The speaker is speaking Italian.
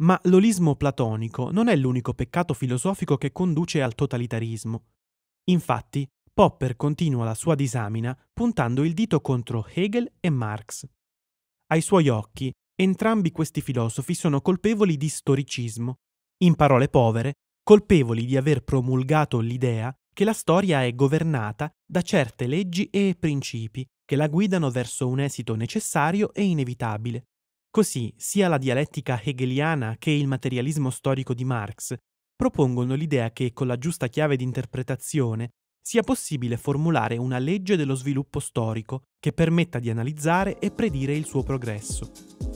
Ma l'olismo platonico non è l'unico peccato filosofico che conduce al totalitarismo. Infatti, Popper continua la sua disamina puntando il dito contro Hegel e Marx. Ai suoi occhi, entrambi questi filosofi sono colpevoli di storicismo, in parole povere, colpevoli di aver promulgato l'idea che la storia è governata da certe leggi e principi che la guidano verso un esito necessario e inevitabile, Così sia la dialettica hegeliana che il materialismo storico di Marx propongono l'idea che con la giusta chiave di interpretazione sia possibile formulare una legge dello sviluppo storico che permetta di analizzare e predire il suo progresso.